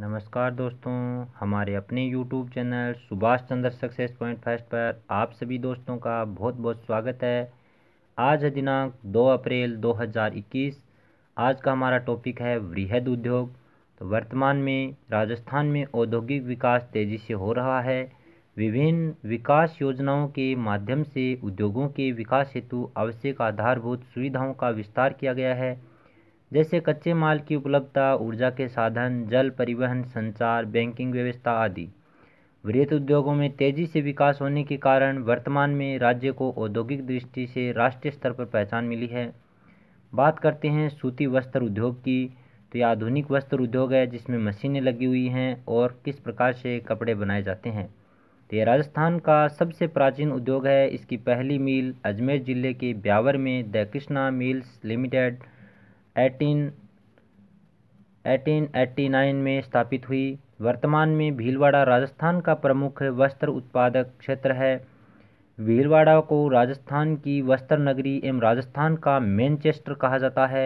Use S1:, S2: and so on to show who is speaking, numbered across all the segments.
S1: नमस्कार दोस्तों हमारे अपने YouTube channel Subhash Chandra success point first पर आप सभी दोस्तों का बहुत बहुत स्वागत है आज है दिनांक 2 अप्रैल 2021 आज का हमारा टॉपिक है वृहद उद्योग तो वर्तमान में राजस्थान में औद्योगिक विकास तेज़ी से हो रहा है विभिन्न विकास योजनाओं के माध्यम से उद्योगों के विकास हेतु आवश्यक आधारभूत सुविधाओं का विस्तार किया गया है जैसे कच्चे माल की उपलब्धता ऊर्जा के साधन जल परिवहन संचार बैंकिंग व्यवस्था आदि वृहत उद्योगों में तेजी से विकास होने के कारण वर्तमान में राज्य को औद्योगिक दृष्टि से राष्ट्रीय स्तर पर पहचान मिली है बात करते हैं सूती वस्त्र उद्योग की तो यह आधुनिक वस्त्र उद्योग है जिसमें मशीनें लगी हुई हैं और किस प्रकार से कपड़े बनाए जाते हैं तो यह राजस्थान का सबसे प्राचीन उद्योग है इसकी पहली मील अजमेर जिले के ब्यावर में the Krishna mills limited eighteen eighteen eighty nine में स्थापित हुई वर्तमान में भीलवाड़ा राजस्थान का प्रमुख वस्त्र उत्पादक क्षेत्र है भीलवाड़ा को राजस्थान की वस्त्र नगरी एवं राजस्थान का मैनचेस्टर कहा जाता है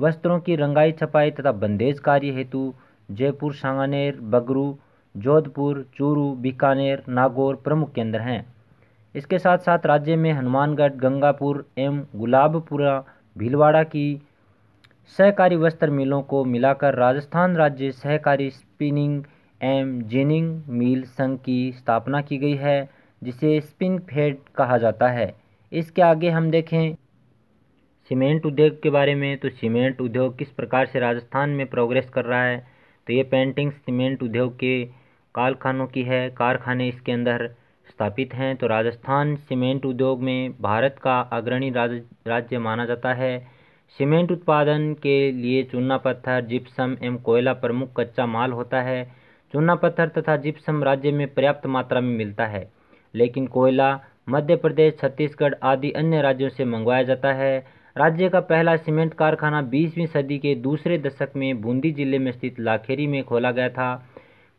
S1: वस्त्रों की रंगाई छपाई तथा बंदेज कार्य हेतु जयपुर सांगानेर बगरू जोधपुर चूरू बीकानेर नागौर प्रमुख केंद्र हैं इसके साथ साथ राज्य में हनुमानगढ़ गंगापुर एवं गुलाबपुरा भीलवाड़ा की सहकारी वस्त्र मिलों को मिलाकर राजस्थान राज्य सहकारी स्पिनिंग एम जिनिंग मिल संघ की स्थापना की गई है जिसे स्पिन फेड कहा जाता है इसके आगे हम देखें सीमेंट उद्योग के बारे में तो सीमेंट उद्योग किस प्रकार से राजस्थान में प्रोग्रेस कर रहा है तो ये पेंटिंग सीमेंट उद्योग के कारखानों की है कारखाने इसके अंदर स्थापित हैं तो राजस्थान सीमेंट उद्योग में भारत का अग्रणी राज्य माना जाता है सीमेंट उत्पादन के लिए चूना पत्थर जिप्सम एवं कोयला प्रमुख कच्चा माल होता है चूना पत्थर तथा जिप्सम राज्य में पर्याप्त मात्रा में मिलता है लेकिन कोयला मध्य प्रदेश छत्तीसगढ़ आदि अन्य राज्यों से मंगवाया जाता है राज्य का पहला सीमेंट कारखाना 20वीं सदी के दूसरे दशक में बूंदी जिले में स्थित लाखेरी में खोला गया था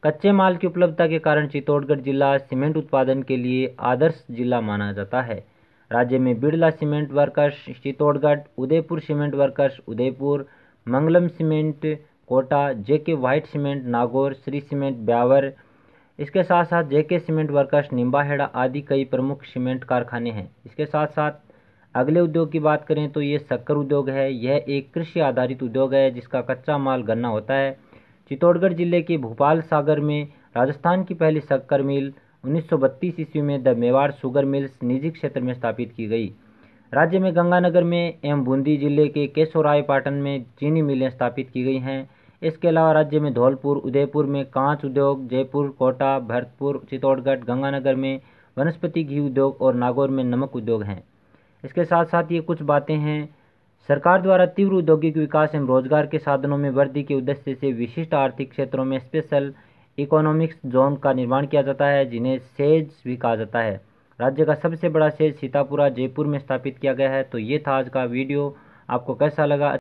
S1: कच्चे माल की उपलब्धता के कारण चित्तौड़गढ़ जिला सीमेंट उत्पादन के लिए आदर्श जिला माना जाता है राज्य में Birla cement workers Chittorgarh Udaipur cement workers Udaipur Mangalam cement Kota JK white cement Nagaur Shri cement Beawar इसके साथ साथ जेके सीमेंट वर्कर्स निम्बाहेड़ा आदि कई प्रमुख सीमेंट कारखाने हैं इसके साथ साथ अगले उद्योग की बात करें तो ये शक्कर उद्योग है यह एक कृषि आधारित उद्योग है जिसका कच्चा माल गन्ना होता है चित्तौड़गढ़ जिले के भोपाल सागर में राजस्थान की पहली शक्कर मिल 1932 ईस्वी में द मेवाड़ शुगर मिल्स निजी क्षेत्र में स्थापित की गई राज्य में गंगानगर में एवं बूंदी जिले के केशवरायपाटन में चीनी मिलें स्थापित की गई हैं इसके अलावा राज्य में धौलपुर उदयपुर में कांच उद्योग जयपुर कोटा भरतपुर चित्तौड़गढ़ गंगानगर में वनस्पति घी उद्योग और नागौर में नमक उद्योग हैं इसके साथ साथ ये कुछ बातें हैं सरकार द्वारा तीव्र औद्योगिक विकास एवं रोजगार के साधनों में वृद्धि के उद्देश्य से विशिष्ट आर्थिक क्षेत्रों में स्पेशल इकोनॉमिक्स जोन का निर्माण किया जाता है जिन्हें सेज भी कहा जाता है राज्य का सबसे बड़ा सेज सीतापुरा जयपुर में स्थापित किया गया है तो ये था आज का वीडियो आपको कैसा लगा